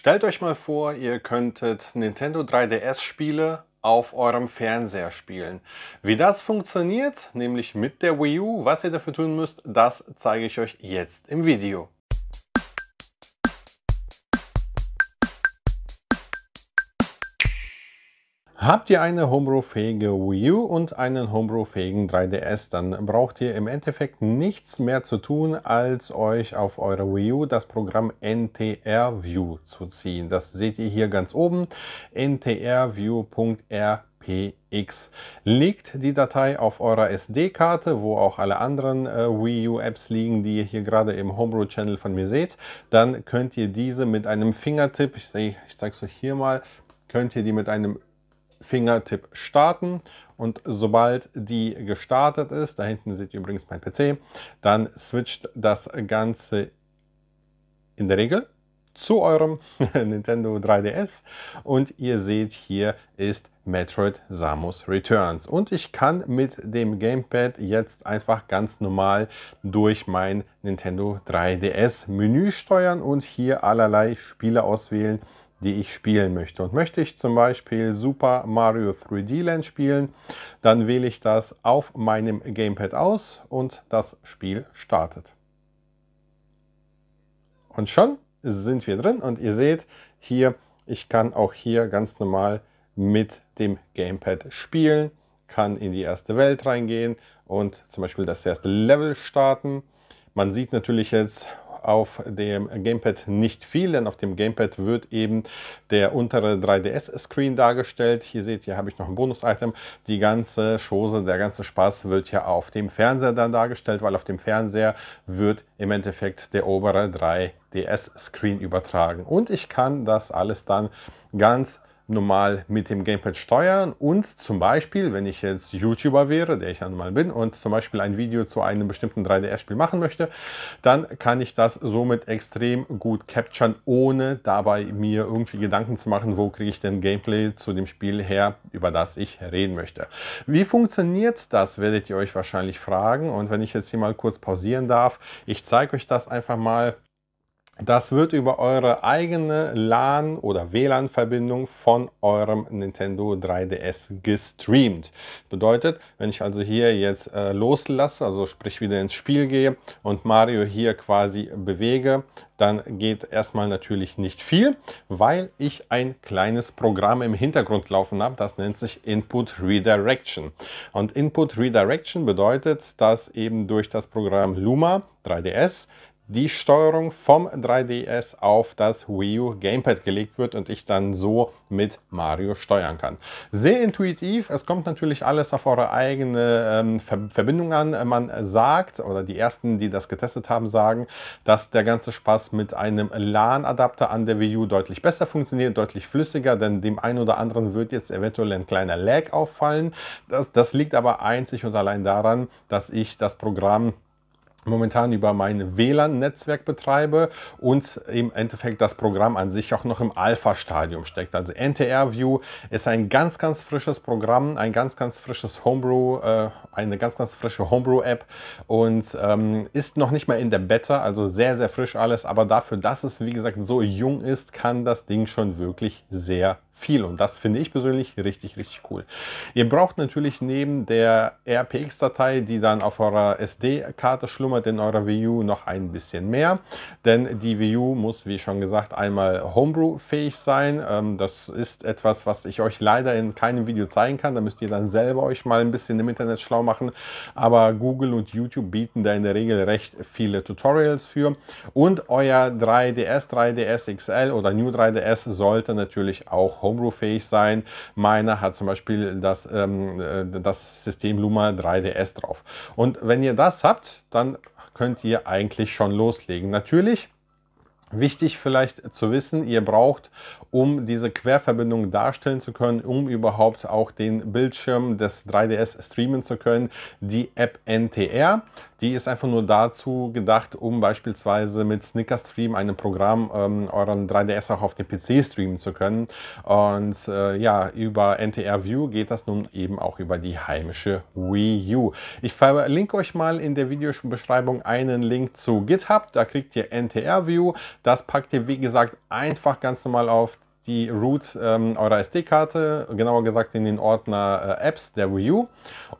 Stellt euch mal vor, ihr könntet Nintendo 3DS-Spiele auf eurem Fernseher spielen. Wie das funktioniert, nämlich mit der Wii U, was ihr dafür tun müsst, das zeige ich euch jetzt im Video. Habt ihr eine Homebrew-fähige Wii U und einen Homebrew-fähigen 3DS, dann braucht ihr im Endeffekt nichts mehr zu tun, als euch auf eure Wii U das Programm NTR View zu ziehen. Das seht ihr hier ganz oben, ntrview.rpx. PX. Liegt die Datei auf eurer SD-Karte, wo auch alle anderen äh, Wii U-Apps liegen, die ihr hier gerade im Homebrew-Channel von mir seht, dann könnt ihr diese mit einem Fingertipp, ich, ich zeige es euch hier mal, könnt ihr die mit einem Fingertipp starten und sobald die gestartet ist, da hinten seht ihr übrigens mein PC, dann switcht das Ganze in der Regel zu eurem Nintendo 3DS und ihr seht hier ist Metroid Samus Returns und ich kann mit dem Gamepad jetzt einfach ganz normal durch mein Nintendo 3DS Menü steuern und hier allerlei Spiele auswählen, die ich spielen möchte. Und möchte ich zum Beispiel Super Mario 3D Land spielen, dann wähle ich das auf meinem Gamepad aus und das Spiel startet. Und schon sind wir drin und ihr seht hier, ich kann auch hier ganz normal mit dem Gamepad spielen, kann in die erste Welt reingehen und zum Beispiel das erste Level starten. Man sieht natürlich jetzt, auf dem Gamepad nicht viel, denn auf dem Gamepad wird eben der untere 3DS-Screen dargestellt. Hier seht ihr, habe ich noch ein Bonus-Item. Die ganze Chose, der ganze Spaß wird ja auf dem Fernseher dann dargestellt, weil auf dem Fernseher wird im Endeffekt der obere 3DS-Screen übertragen. Und ich kann das alles dann ganz normal mit dem Gamepad steuern und zum Beispiel, wenn ich jetzt YouTuber wäre, der ich ja mal bin und zum Beispiel ein Video zu einem bestimmten 3DS-Spiel machen möchte, dann kann ich das somit extrem gut capturen, ohne dabei mir irgendwie Gedanken zu machen, wo kriege ich denn Gameplay zu dem Spiel her, über das ich reden möchte. Wie funktioniert das, werdet ihr euch wahrscheinlich fragen und wenn ich jetzt hier mal kurz pausieren darf, ich zeige euch das einfach mal das wird über eure eigene LAN oder WLAN-Verbindung von eurem Nintendo 3DS gestreamt. Bedeutet, wenn ich also hier jetzt äh, loslasse, also sprich wieder ins Spiel gehe und Mario hier quasi bewege, dann geht erstmal natürlich nicht viel, weil ich ein kleines Programm im Hintergrund laufen habe, das nennt sich Input Redirection. Und Input Redirection bedeutet, dass eben durch das Programm Luma 3DS die Steuerung vom 3DS auf das Wii U Gamepad gelegt wird und ich dann so mit Mario steuern kann. Sehr intuitiv, es kommt natürlich alles auf eure eigene ähm, Verbindung an. Man sagt, oder die ersten, die das getestet haben, sagen, dass der ganze Spaß mit einem LAN-Adapter an der Wii U deutlich besser funktioniert, deutlich flüssiger, denn dem einen oder anderen wird jetzt eventuell ein kleiner Lag auffallen. Das, das liegt aber einzig und allein daran, dass ich das Programm momentan über mein WLAN-Netzwerk betreibe und im Endeffekt das Programm an sich auch noch im Alpha-Stadium steckt. Also NTR View ist ein ganz, ganz frisches Programm, ein ganz, ganz frisches Homebrew, äh, eine ganz, ganz frische Homebrew-App und ähm, ist noch nicht mal in der Beta, also sehr, sehr frisch alles, aber dafür, dass es wie gesagt so jung ist, kann das Ding schon wirklich sehr viel und das finde ich persönlich richtig, richtig cool. Ihr braucht natürlich neben der RPX-Datei, die dann auf eurer SD-Karte schlummert in eurer Wii U, noch ein bisschen mehr, denn die Wii U muss, wie schon gesagt, einmal Homebrew-fähig sein. Ähm, das ist etwas, was ich euch leider in keinem Video zeigen kann, da müsst ihr dann selber euch mal ein bisschen im Internet schlau machen, aber Google und YouTube bieten da in der Regel recht viele Tutorials für und euer 3DS, 3DS XL oder New 3DS sollte natürlich auch Homebrew Homebrew-fähig sein. Meiner hat zum Beispiel das, ähm, äh, das System Luma 3DS drauf. Und wenn ihr das habt, dann könnt ihr eigentlich schon loslegen. Natürlich Wichtig vielleicht zu wissen, ihr braucht, um diese Querverbindung darstellen zu können, um überhaupt auch den Bildschirm des 3DS streamen zu können, die App NTR. Die ist einfach nur dazu gedacht, um beispielsweise mit Snicker Stream einem Programm ähm, euren 3DS auch auf dem PC streamen zu können. Und äh, ja, über NTR View geht das nun eben auch über die heimische Wii U. Ich verlinke euch mal in der Videobeschreibung einen Link zu GitHub. Da kriegt ihr NTR View. Das packt ihr, wie gesagt, einfach ganz normal auf die Root ähm, eurer SD-Karte, genauer gesagt in den Ordner äh, Apps der Wii U.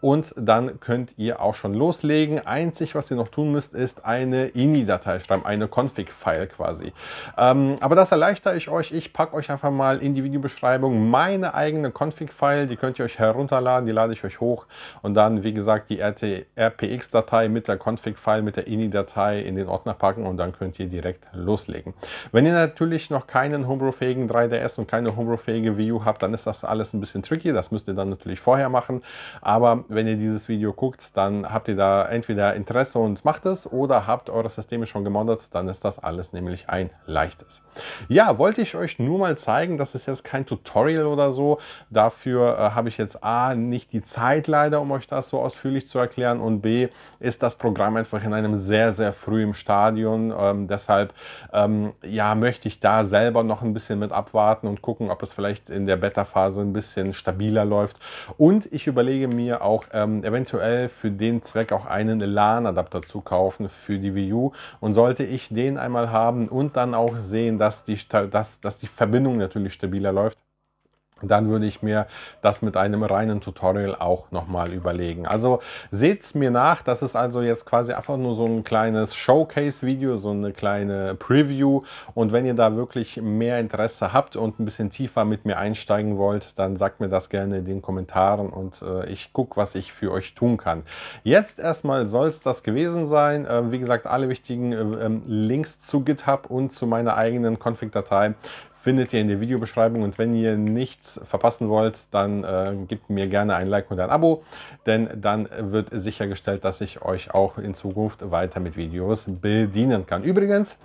Und dann könnt ihr auch schon loslegen. Einzig, was ihr noch tun müsst, ist eine INI-Datei schreiben, eine Config-File quasi. Ähm, aber das erleichtere ich euch. Ich packe euch einfach mal in die Videobeschreibung meine eigene Config-File. Die könnt ihr euch herunterladen, die lade ich euch hoch. Und dann, wie gesagt, die RPX-Datei mit der Config-File, mit der INI-Datei in den Ordner packen und dann könnt ihr direkt loslegen. Wenn ihr natürlich noch keinen Homebrew-fähigen 3D 3DS und keine homebrew-fähige Wii U habt, dann ist das alles ein bisschen tricky. Das müsst ihr dann natürlich vorher machen. Aber wenn ihr dieses Video guckt, dann habt ihr da entweder Interesse und macht es oder habt eure Systeme schon gemoddet, dann ist das alles nämlich ein leichtes. Ja, wollte ich euch nur mal zeigen, das ist jetzt kein Tutorial oder so. Dafür äh, habe ich jetzt A, nicht die Zeit leider, um euch das so ausführlich zu erklären und B, ist das Programm einfach in einem sehr, sehr frühen Stadion. Ähm, deshalb ähm, ja, möchte ich da selber noch ein bisschen mit abwarten warten und gucken, ob es vielleicht in der Beta-Phase ein bisschen stabiler läuft. Und ich überlege mir auch ähm, eventuell für den Zweck auch einen LAN-Adapter zu kaufen für die Wii U. Und sollte ich den einmal haben und dann auch sehen, dass die, dass, dass die Verbindung natürlich stabiler läuft, dann würde ich mir das mit einem reinen Tutorial auch nochmal überlegen. Also seht es mir nach, das ist also jetzt quasi einfach nur so ein kleines Showcase-Video, so eine kleine Preview. Und wenn ihr da wirklich mehr Interesse habt und ein bisschen tiefer mit mir einsteigen wollt, dann sagt mir das gerne in den Kommentaren und äh, ich gucke, was ich für euch tun kann. Jetzt erstmal soll es das gewesen sein. Äh, wie gesagt, alle wichtigen äh, ähm, Links zu GitHub und zu meiner eigenen Config-Datei findet ihr in der Videobeschreibung. Und wenn ihr nichts verpassen wollt, dann äh, gebt mir gerne ein Like und ein Abo, denn dann wird sichergestellt, dass ich euch auch in Zukunft weiter mit Videos bedienen kann. Übrigens,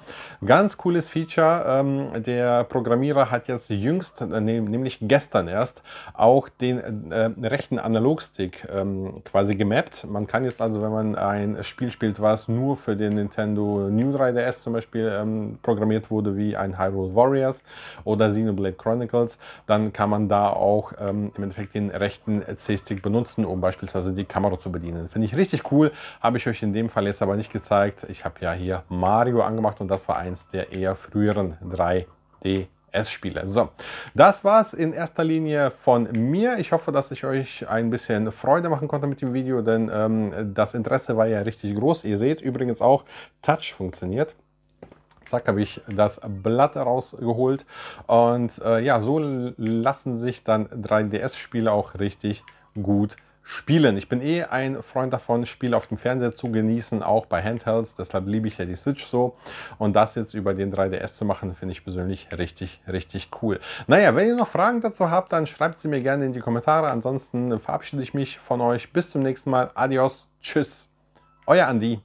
ganz cooles Feature, ähm, der Programmierer hat jetzt jüngst, äh, ne, nämlich gestern erst, auch den äh, rechten Analogstick ähm, quasi gemappt. Man kann jetzt also, wenn man ein Spiel spielt, was nur für den Nintendo New 3DS zum Beispiel ähm, programmiert wurde, wie ein Hyrule Warriors, oder Xenoblade Chronicles, dann kann man da auch ähm, im Endeffekt den rechten C-Stick benutzen, um beispielsweise die Kamera zu bedienen. Finde ich richtig cool, habe ich euch in dem Fall jetzt aber nicht gezeigt. Ich habe ja hier Mario angemacht und das war eins der eher früheren 3D spiele So, das war es in erster Linie von mir. Ich hoffe, dass ich euch ein bisschen Freude machen konnte mit dem Video, denn ähm, das Interesse war ja richtig groß. Ihr seht übrigens auch, Touch funktioniert zack, habe ich das Blatt rausgeholt. Und äh, ja, so lassen sich dann 3DS-Spiele auch richtig gut spielen. Ich bin eh ein Freund davon, Spiele auf dem Fernseher zu genießen, auch bei Handhelds. Deshalb liebe ich ja die Switch so. Und das jetzt über den 3DS zu machen, finde ich persönlich richtig, richtig cool. Naja, wenn ihr noch Fragen dazu habt, dann schreibt sie mir gerne in die Kommentare. Ansonsten verabschiede ich mich von euch. Bis zum nächsten Mal. Adios. Tschüss. Euer Andi.